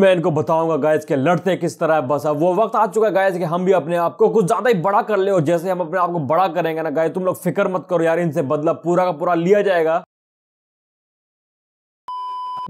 मैं इनको बताऊंगा गाइस के लड़ते किस तरह है बस अब वो वक्त आ चुका है गाइस कि हम भी अपने आप को कुछ ज्यादा ही बड़ा कर ले और जैसे हम अपने आप को बड़ा करेंगे ना गाइस तुम लोग फिक्र मत करो यार इनसे बदला पूरा का पूरा लिया जाएगा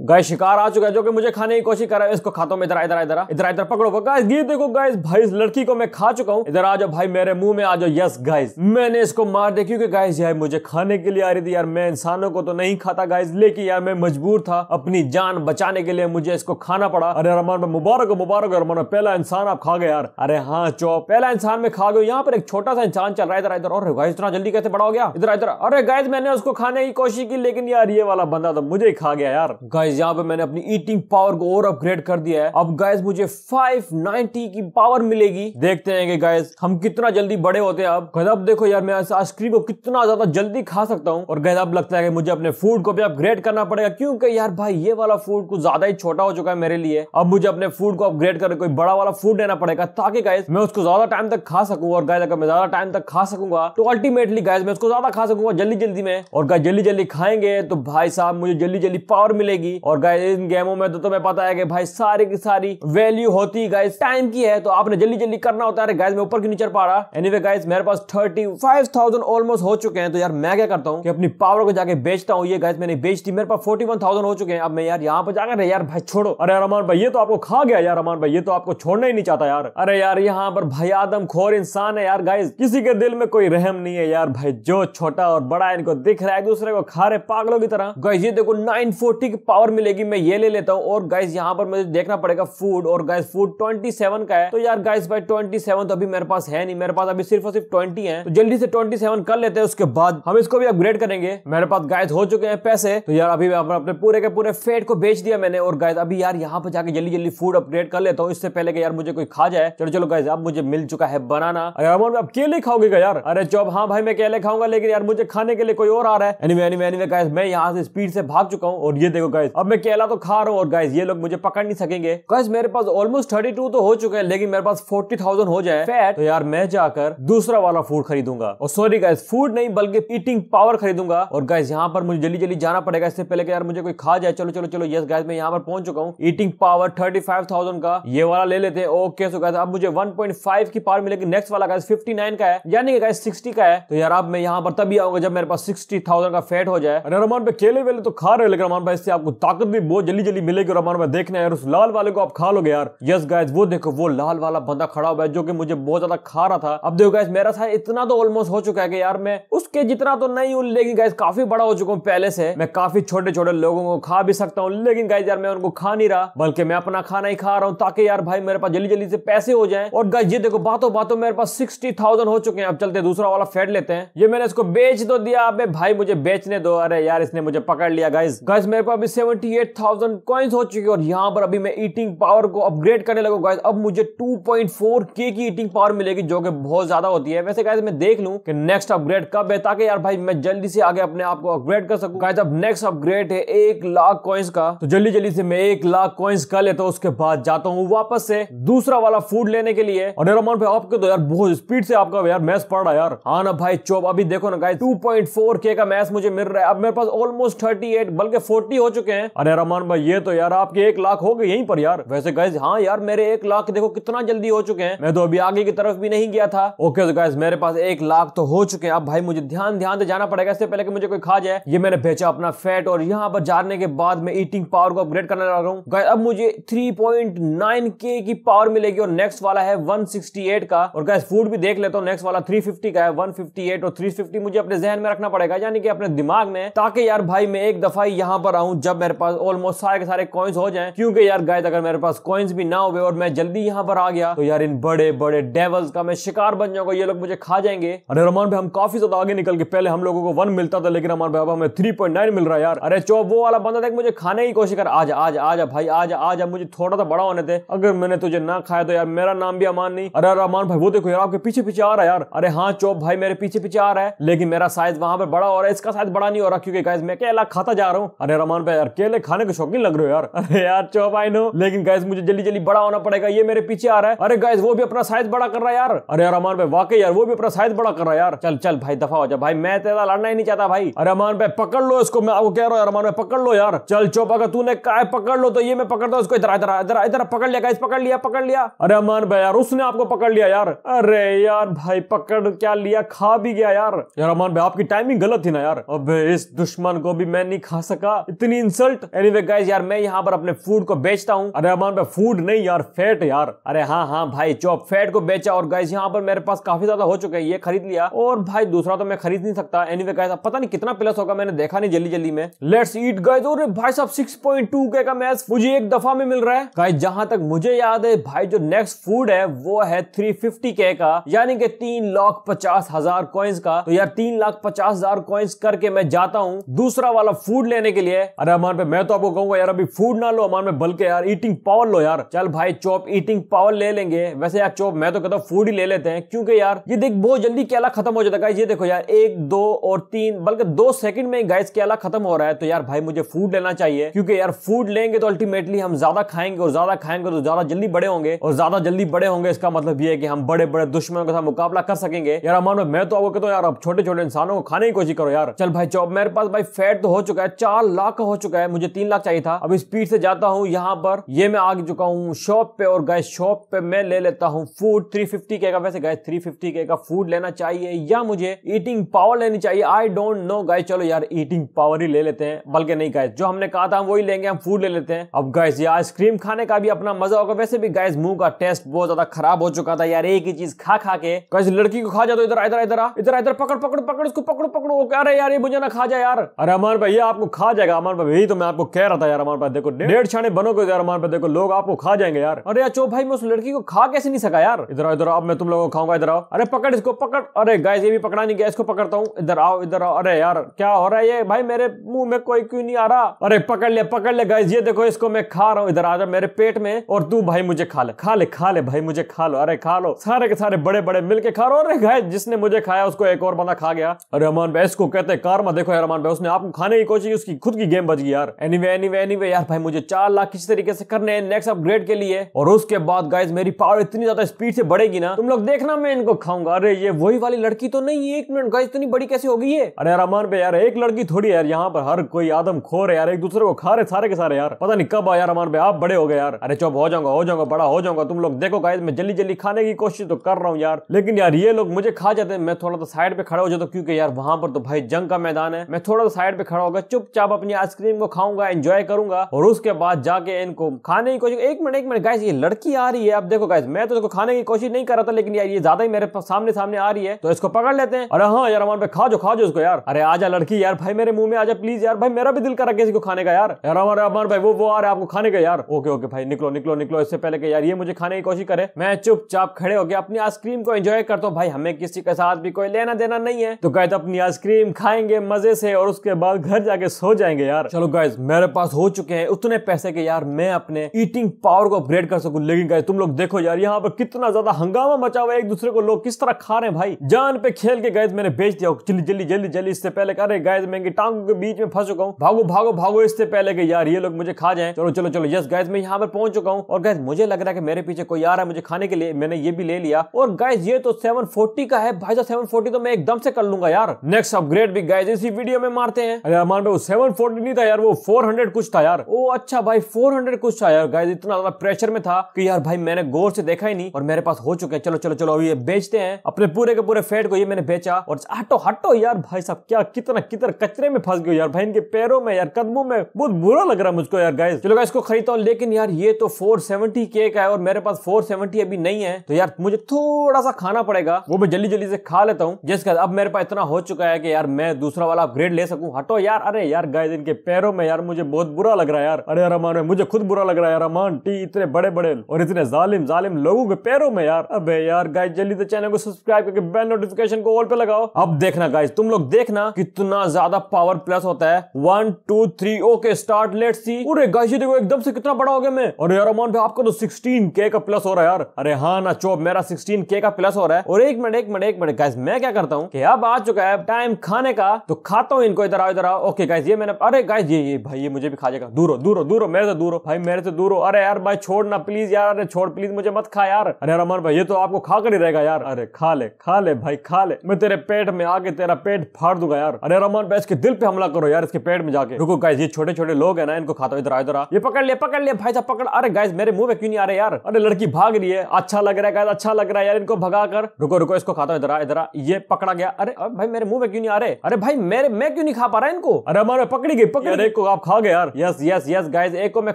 गाय शिकार आ चुका है जो कि मुझे खाने की कोशिश कर रहा है इसको खाता हूँ इधर इधर इधर इधर इधर पकड़ो गाइस ये देखो गाइस भाई इस लड़की को मैं खा चुका हूँ इधर आ जाओ भाई मेरे मुंह में आ जाओ यस गाइस मैंने इसको मार दे क्यूँकी गाइस यार मुझे खाने के लिए आ रही थी यार मैं इंसानों को तो नहीं खाता गाइस लेकिन यार मैं मजबूर था अपनी जान बचाने के लिए मुझे इसको खाना पड़ा अरे रमान में मुबारक मुबारक रमान पहला इंसान आप खा गए यार अरे हाँ चौप पहला इंसान में खा गए यहाँ पर एक छोटा सा इंसान चल रहा है इधर इधर और इतना जल्दी कैसे बड़ा हो गया इधर इधर अरे गाय मैंने उसको खाने की कोशिश की लेकिन यार ये वाला बंदा तो मुझे ही खा गया यार गाय गाइस यहाँ पे मैंने अपनी ईटिंग पावर को और अपग्रेड कर दिया है अब गाइस मुझे 590 की पावर मिलेगी देखते हैं कि गाइस हम कितना जल्दी बड़े होते हैं अब अब देखो यार मैं आइसक्रीम को कितना ज्यादा जल्दी खा सकता हूँ और अब लगता है कि मुझे अपने फूड को भी अपग्रेड करना पड़ेगा क्योंकि यार भाई ये वाला फूड कुछ ज्यादा ही छोटा हो चुका है मेरे लिए अब मुझे अपने फूड को अपग्रेड कर कोई बड़ा वाला फूड लेना पड़ेगा ताकि गाइस मैं उसको ज्यादा टाइम तक खा सकूँ और गाइस अगर मैं ज्यादा टाइम तक खा सकूंगा तो अल्टीमेटली गाइस मैं उसको ज्यादा खा सकूंगा जल्दी जल्दी में और गाय जल्दी जल्दी खाएंगे तो भाई साहब मुझे जल्दी जल्दी पावर मिलेगी होगी और गाय इन गेमों में तो तुम्हें पता है कि भाई सारी की सारी वैल्यू होती गाइज टाइम की है तो आपने जल्दी जल्दी करना होता है गाइज में ऊपर क्यों नहीं चढ़ पा रहा एनी वे गाइज मेरे पास थर्टी फाइव थाउजेंड ऑलमोस्ट हो चुके हैं तो यार मैं क्या करता हूँ कि अपनी पावर को जाके बेचता हूँ ये गाइज मैंने बेच दी मेरे पास फोर्टी वन थाउजेंड हो चुके हैं अब मैं यार यहाँ पर जाकर यार भाई छोड़ो अरे रमान भाई ये तो आपको खा गया यार रमान भाई ये तो आपको छोड़ना ही नहीं चाहता यार अरे यार यहाँ पर भाई आदम खोर इंसान है यार गाइज किसी के दिल में कोई रहम नहीं है यार भाई जो छोटा और बड़ा इनको दिख रहा है दूसरे को खा रहे पागलों की तरह गाइज ये देखो नाइन फोर्टी की पावर और मिलेगी मैं ये ले लेता हूँ और गाइस यहाँ पर मुझे देखना पड़ेगा फूड और गाइस फूड ट्वेंटी का है तो यार गाइस भाई ट्वेंटी तो अभी मेरे पास है नहीं मेरे पास अभी सिर्फ और सिर्फ ट्वेंटी है तो जल्दी से ट्वेंटी कर लेते हैं उसके बाद हम इसको भी अपग्रेड करेंगे मेरे पास गाइस हो चुके हैं पैसे तो यार अभी अपने पूरे के पूरे फेट को बेच दिया मैंने और गाइस अभी यार यहाँ पर जाकर जल्दी जल्दी फूड अपग्रेड कर लेता हूँ इससे पहले यार मुझे कोई खा जाए चलो चलो गाइस अब मुझे मिल चुका है बनाना अरे अमन अब केले खाओगे यार अरे चौब हाँ भाई मैं केले खाऊंगा लेकिन यार मुझे खाने के लिए कोई और आ रहा है एनीवे एनीवे एनीवे गाइस मैं यहाँ से स्पीड से भाग चुका हूँ और ये देखो गाइस अब मैं केला तो खा रहा हूँ और गाइज ये लोग मुझे पकड़ नहीं सकेंगे गाइज मेरे पास ऑलमोस्ट थर्टी टू तो हो चुके हैं लेकिन मेरे पास फोर्टी थाउजेंड हो जाए फैट तो यार मैं जाकर दूसरा वाला फूड खरीदूंगा और सॉरी गाइज फूड नहीं बल्कि ईटिंग पावर खरीदूंगा और गाइज यहाँ पर मुझे जल्दी जल्दी जाना पड़ेगा इससे पहले यार मुझे कोई खा जाए चलो चलो चलो यस गाइज मैं यहाँ पर पहुंच चुका हूँ eating power thirty five thousand का ये वाला ले लेते हैं ओके सो गाइज अब मुझे वन पॉइंट फाइव की पावर मिलेगी नेक्स्ट वाला गाइज फिफ्टी नाइन का है यानी कि गाइज सिक्सटी का है तो यार अब मैं यहाँ पर तभी आऊंगा जब मेरे पास सिक्सटी थाउजेंड का फैट हो जाए अरे रमान पे केले वेले तो खा रहे लेकिन रमान भाई इससे आपको ताकत भी बहुत जल्दी जल्दी मिलेगी और हमारे देखने यार उस लाल वाले को आप खा लोगे यार यस गायस वो देखो वो लाल वाला बंदा खड़ा हुआ है जो कि मुझे बहुत ज्यादा खा रहा था अब देखो गाइज मेरा साइज इतना तो ऑलमोस्ट हो चुका है कि यार मैं उसके जितना तो नहीं हूँ लेकिन गाइज काफी बड़ा हो चुका हूँ पहले से मैं काफी छोटे छोटे लोगों को खा भी सकता हूँ लेकिन गाइज यार मैं उनको खा नहीं रहा बल्कि मैं अपना खाना ही खा रहा हूँ ताकि यार भाई मेरे पास जल्दी जल्दी से पैसे हो जाए और गाइज ये देखो बातों बातों मेरे पास सिक्सटी थाउजेंड हो चुके हैं अब चलते दूसरा वाला फेड लेते हैं ये मैंने इसको बेच तो दिया अब भाई मुझे बेचने दो अरे यार इसने मुझे पकड़ लिया गाइस गाइस मेरे पास अभी सेवेंटी एट थाउजेंड कॉइन्स हो चुकी है और यहाँ पर अभी मैं ईटिंग पावर को अपग्रेड करने लगा गाइज अब मुझे टू पॉइंट फोर के की ईटिंग पावर मिलेगी जो कि बहुत ज्यादा होती है वैसे गाइज मैं देख लूँ कि नेक्स्ट अपग्रेड कब है ताकि यार भाई मैं जल्दी से आगे अपने आप को अपग्रेड कर सकूँ गाइज अब नेक्स्ट अपग्रेड है एक लाख कॉइन्स का तो जल्दी जल्दी से मैं एक लाख कॉइन्स कर लेता हूँ उसके बाद जाता हूँ वापस से दूसरा वाला फूड लेने के लिए और मेरा मन पे आपके तो यार बहुत स्पीड से आपका यार मैच पड़ रहा है यार हाँ ना भाई चौप अभी देखो ना गाइज टू पॉइंट फोर के का मैच मुझे मिल रहा है अब मेरे पास ऑलमोस्ट थर्टी एट बल्कि फोर्टी हो चुके हैं हैं अरे रमान भाई ये तो यार आपके एक लाख हो गए यहीं पर यार वैसे गैस हाँ यार मेरे एक लाख देखो कितना जल्दी हो चुके हैं मैं तो अभी आगे की तरफ भी नहीं गया था ओके तो गैस मेरे पास एक लाख तो हो चुके हैं अब भाई मुझे ध्यान ध्यान से जाना पड़ेगा इससे पहले कि मुझे कोई खा जाए ये मैंने बेचा अपना फैट और यहाँ पर जाने के बाद मैं ईटिंग पावर को अपग्रेड करने रहा हूँ गाइज अब मुझे थ्री पॉइंट नाइन के की पावर मिलेगी और नेक्स्ट वाला है वन सिक्सटी एट का और गैस फूड भी देख लेता हूँ नेक्स्ट वाला थ्री फिफ्टी का है वन फिफ्टी एट और थ्री फिफ्टी मुझे अपने जहन में रखना पड़ेगा यानी कि अपने दिमाग में ताकि यार भाई मैं एक दफा यहाँ पर आऊँ जब मेरे पास ऑलमोस्ट सारे के सारे कॉइन्स हो जाए क्योंकि यार गाय अगर मेरे पास कॉइन्स भी ना हो और मैं जल्दी यहाँ पर आ गया तो यार इन बड़े बड़े डेवल्स का मैं शिकार बन जाऊंगा ये लोग मुझे खा जाएंगे अरे रमान भाई हम काफी ज्यादा आगे निकल के पहले हम लोगों को वन मिलता था लेकिन रमान भाई अब हमें थ्री पॉइंट नाइन मिल रहा है यार अरे चो वो वाला बंदा देख मुझे खाने की कोशिश कर आज आज आज भाई आज आज मुझे थोड़ा सा बड़ा होने थे अगर मैंने तुझे ना खाया तो यार मेरा नाम भी अमान नहीं अरे अमान भाई वो देखो यार आपके पीछे पीछे आ रहा है यार अरे हाँ चौप भाई मेरे पीछे पीछे आ रहा है लेकिन मेरा साइज वहां पर बड़ा हो रहा है इसका साइज बड़ा नहीं हो रहा क्योंकि गाइज मैं क्या खाता जा रहा हूँ अरे रमान भाई यार अकेले खाने के शौकीन लग रहे हो यार अरे यार चौप आई नो लेकिन गैस मुझे जल्दी जल्दी बड़ा होना पड़ेगा ये मेरे पीछे आ रहा है अरे गैस वो भी अपना साइज बड़ा कर रहा है यार अरे यार अमान भाई वाकई यार वो भी अपना साइज बड़ा कर रहा है यार चल चल भाई दफा हो जा भाई मैं तेरा लड़ना ही नहीं चाहता भाई अरे अमान भाई पकड़ लो इसको मैं आपको कह रहा हूँ अमान भाई पकड़ लो यार चल चौप अगर तूने कहा पकड़ लो तो ये मैं पकड़ता हूँ उसको इधर इधर इधर इधर पकड़ लिया गैस पकड़ लिया पकड़ लिया अरे अमान भाई यार उसने आपको पकड़ लिया यार अरे यार भाई पकड़ क्या लिया खा भी गया यार यार अमान भाई आपकी टाइमिंग गलत थी ना यार अब इस दुश्मन को भी मैं नहीं खा सका इतनी इंसल्ट रिजल्ट एनीवे गाइस यार मैं यहाँ पर अपने फूड को बेचता हूँ अरे अमान भाई फूड नहीं यार फैट यार अरे हाँ हाँ भाई चौप फैट को बेचा और गाइस यहाँ पर मेरे पास काफी ज्यादा हो चुके हैं ये खरीद लिया और भाई दूसरा तो मैं खरीद नहीं सकता एनीवे गाइस अब पता नहीं कितना प्लस होगा मैंने देखा नहीं जल्दी जल्दी में लेट्स ईट गाइस और भाई साहब सिक्स के का मैच मुझे एक दफा में मिल रहा है गाइस जहाँ तक मुझे याद है भाई जो नेक्स्ट फूड है वो है थ्री के का यानी के तीन लाख पचास हजार कॉइन्स का तो यार तीन लाख पचास हजार कॉइन्स करके मैं जाता हूँ दूसरा वाला फूड लेने के लिए अरे अमन पे मैं तो आपको कहूंगा यार अभी फूड ना लो अमान में बल्कि यार ईटिंग पावर लो यार चल भाई चौप ईटिंग पावर ले लेंगे वैसे यार चॉप मैं तो कहता हूँ फूड ही ले लेते हैं क्योंकि यार ये देख बहुत जल्दी केला खत्म हो जाता है ये देखो यार एक दो और तीन बल्कि दो सेकंड में गैस केला खत्म हो रहा है तो यार भाई मुझे फूड लेना चाहिए क्योंकि यार फूड लेंगे तो अल्टीमेटली हम ज्यादा खाएंगे और ज्यादा खाएंगे तो ज्यादा जल्दी बड़े होंगे और ज्यादा जल्दी बड़े होंगे इसका मतलब ये है कि हम बड़े बड़े दुश्मनों के साथ मुकाबला कर सकेंगे यार अमान मैं तो आपको कहता हूँ यार अब छोटे छोटे इंसानों को खाने की कोशिश करो यार चल भाई चॉप मेरे पास भाई फैट तो हो चुका है चार लाख हो चुका है है मुझे तीन लाख चाहिए था अब स्पीड से जाता हूँ यहाँ पर ये मैं आ चुका हूँ शॉप पे और गाय शॉप पे मैं ले लेता हूँ फूड थ्री फिफ्टी के का वैसे गाय थ्री फिफ्टी के का फूड लेना चाहिए या मुझे ईटिंग पावर लेनी चाहिए आई डोंट नो गाय चलो यार ईटिंग पावर ही ले लेते हैं बल्कि नहीं गाय जो हमने कहा था वही लेंगे हम फूड ले लेते हैं अब गैस ये आइसक्रीम खाने का भी अपना मजा होगा वैसे भी गैस मुंह का टेस्ट बहुत ज्यादा खराब हो चुका था यार एक ही चीज खा खा के कैसे लड़की को खा जाओ तो इधर इधर इधर इधर इधर पकड़ पकड़ पकड़ इसको पकड़ पकड़ो कह यार ये मुझे ना खा जाए यार अरे अमर भाई ये आपको खा जाएगा अमर भाई तो मैं आपको कह रहा था यार हमारे पास देखो डेढ़ छाने बनोगे यार हमारे पास देखो लोग आपको खा जाएंगे यार अरे यार चो भाई मैं उस लड़की को खा कैसे नहीं सका यार इधर इधर अब मैं तुम लोगों को खाऊंगा इधर आओ अरे पकड़ इसको पकड़ अरे गाय ये भी पकड़ा नहीं गया इसको पकड़ता हूँ इधर आओ इधर आओ अरे यार क्या हो रहा है ये भाई मेरे मुंह में कोई क्यों नहीं आ रहा अरे पकड़ ले पकड़ ले गाय ये देखो इसको मैं खा रहा हूँ इधर आ जा मेरे पेट में और तू भाई मुझे खा ले खा ले खा ले भाई मुझे खा लो अरे खा लो सारे के सारे बड़े बड़े मिलके खा लो अरे गाय जिसने मुझे खाया उसको एक और बंदा खा गया अरे अमान भाई इसको कहते कारमा देखो यार अमान भाई उसने आपको खाने की कोशिश उसकी खुद की गेम बच गया यार एनीवे एनीवे एनीवे यार भाई मुझे चार लाख किसी तरीके से करने हैं नेक्स्ट अपग्रेड के लिए और उसके बाद गाइज मेरी पावर इतनी ज्यादा स्पीड से बढ़ेगी ना तुम लोग देखना मैं इनको खाऊंगा अरे ये वही वाली लड़की तो नहीं एक मिनट गाइज इतनी बड़ी कैसे होगी ये अरे यार अमान पे यार एक लड़की थोड़ी यार यहाँ पर हर कोई आदम खो रहे यार एक दूसरे को खा रहे सारे के सारे यार पता नहीं कब आया यार अमान पे आप बड़े हो गए यार अरे चुप हो जाऊंगा हो जाऊंगा बड़ा हो जाऊंगा तुम लोग देखो गाइज मैं जल्दी जल्दी खाने की कोशिश तो कर रहा हूँ यार लेकिन यार ये लोग मुझे खा जाते हैं मैं थोड़ा सा साइड पे खड़ा हो जाता हूँ क्योंकि यार वहां पर तो भाई जंग का मैदान है मैं थोड़ा सा साइड पे खड़ा होगा चुपचाप अपनी आइसक्रीम को को खाऊंगा एंजॉय करूंगा और उसके बाद जाके इनको खाने की कोशिश एक मिनट एक मिनट गाइस ये लड़की आ रही है अब देखो गाइस मैं तो इसको खाने की कोशिश नहीं कर रहा था लेकिन यार ये ज्यादा ही मेरे सामने सामने आ रही है तो इसको पकड़ लेते हैं अरे हाँ यार अमान भाई खा जो खा जो इसको यार अरे आजा लड़की यार भाई मेरे मुंह में आजा प्लीज यार भाई मेरा भी दिल कर किसी को खाने का यार यार अमान अमर भाई वो वो आ रहा है आपको खाने का यार ओके ओके भाई निकलो निकलो निकलो इससे पहले कि यार ये मुझे खाने की कोशिश करे मैं चुपचाप खड़े होकर अपनी आइसक्रीम को एंजॉय करता हूँ भाई हमें किसी के साथ भी कोई लेना देना नहीं है तो गाय अपनी आइसक्रीम खाएंगे मजे से और उसके बाद घर जाके सो जाएंगे यार चलो गाइज मेरे पास हो चुके हैं उतने पैसे के यार मैं अपने ईटिंग पावर को अपग्रेड कर सकूं लेकिन गाइज तुम लोग देखो यार यहाँ पर कितना ज्यादा हंगामा मचा हुआ है एक दूसरे को लोग किस तरह खा रहे हैं भाई जान पे खेल के गाइज मैंने बेच दिया जल्दी जल्दी जल्दी जल्दी इससे पहले रहे गाइज मैं टांग के बीच में फंस चुका हूँ भागो भागो भागो इससे पहले के यार ये लोग मुझे खा जाए चलो चलो चलो यस गाइज मैं यहाँ पर पहुंच चुका हूँ और गाइज मुझे लग रहा है कि मेरे पीछे कोई आ रहा है मुझे खाने के लिए मैंने ये भी ले लिया और गाइज ये तो सेवन का है भाई साहब सेवन तो मैं एकदम से कर लूंगा यार नेक्स्ट अपग्रेड भी गाइज इसी वीडियो में मारते हैं अरे अरमान भाई फोर्टी नहीं था यार वो 400 कुछ था यार ओ अच्छा भाई 400 कुछ था यार गाइस इतना ज्यादा प्रेशर में था कि यार भाई मैंने गौर से देखा ही नहीं और मेरे पास हो चुके चलो चलो चलो अभी ये बेचते हैं अपने पूरे के पूरे फेट को ये मैंने बेचा और हटो हटो यार भाई साहब क्या कितना कितना कचरे में फंस गए यार भाई इनके पैरों में यार कदमों में बहुत बुरा लग रहा है मुझको यार गाइस चलो गाइस को खरीदता हूँ लेकिन यार ये तो 470 के का है और मेरे पास 470 अभी नहीं है तो यार मुझे थोड़ा सा खाना पड़ेगा वो मैं जल्दी जल्दी से खा लेता हूँ जिसके अब मेरे पास इतना हो चुका है कि यार मैं दूसरा वाला अपग्रेड ले सकूं हटो यार अरे यार गाइस इनके पैरों में यार मुझे बहुत बुरा लग रहा है यार अरे रमान अमान मुझे खुद बुरा लग रहा है रमान टी इतने बड़े बड़े और इतने जालिम जालिम लोगों के पैरों में यार अबे यार गाइस जल्दी से चैनल को सब्सक्राइब करके बेल नोटिफिकेशन को ऑल पे लगाओ अब देखना गाइस तुम लोग देखना कितना ज्यादा पावर प्लस होता है one two three okay start let see अरे गाइस ये देखो एकदम से कितना बड़ा हो गया मैं अरे यार अमान भाई आपका तो सिक्सटीन के का प्लस हो रहा है यार अरे हाँ ना चोप मेरा सिक्सटीन के का प्लस हो रहा है और एक मिनट एक मिनट एक मिनट गाइस मैं क्या करता हूँ अब आ चुका है टाइम खाने का तो खाता हूँ इनको इधर आओ इधर आओ ओके गाइस ये मैंने अरे गाइस ये ये भाई ये मुझे भी खा जाएगा दूर हो दूर हो दूर हो मेरे से दूर हो भाई मेरे से दूर हो अरे यार भाई छोड़ ना प्लीज यार अरे छोड़ प्लीज मुझे मत खा यार अरे रमन भाई ये तो आपको खा कर ही रहेगा यार अरे खा ले खा ले भाई खा ले मैं तेरे पेट में आके तेरा पेट फाड़ दूंगा यार अरे रमन भाई इसके दिल पे हमला करो यार इसके पेट में जाके रुको गाइस ये छोटे छोटे लोग है ना इनको खाता इधर इधर ये पकड़ ले पकड़ ले भाई साहब पकड़ अरे गाइस मेरे मुंह में क्यों नहीं आ रहे यार अरे लड़की भाग रही है अच्छा लग रहा है गाइस अच्छा लग रहा है यार इनको भगा कर रुको रुको इसको खाता इधर इधर ये पकड़ा गया अरे भाई मेरे मुंह में क्यों नहीं आ रहे अरे भाई मेरे मैं क्यों नहीं खा पा रहा इनको अरे हमारे पकड़ी गई पकड़ी को आप खा गए यार यस यस यस गाइज एक को मैं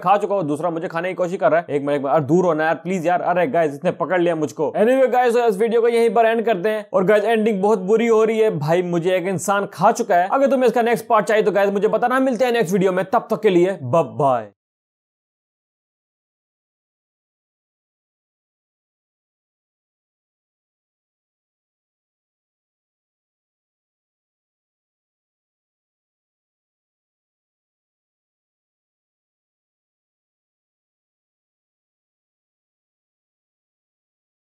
खा चुका हूँ दूसरा मुझे खाने की कोशिश कर रहा है एक मिनट अरे दूर होना यार प्लीज यार अरे गाइज इसने पकड़ लिया मुझको एनीवे गाइज इस वीडियो को यहीं पर एंड करते हैं और गाइज एंडिंग बहुत बुरी हो रही है भाई मुझे एक इंसान खा चुका है अगर तुम्हें इसका नेक्स्ट पार्ट चाहिए तो गाइज मुझे बताना मिलते हैं नेक्स्ट वीडियो में तब तक के लिए बब बाय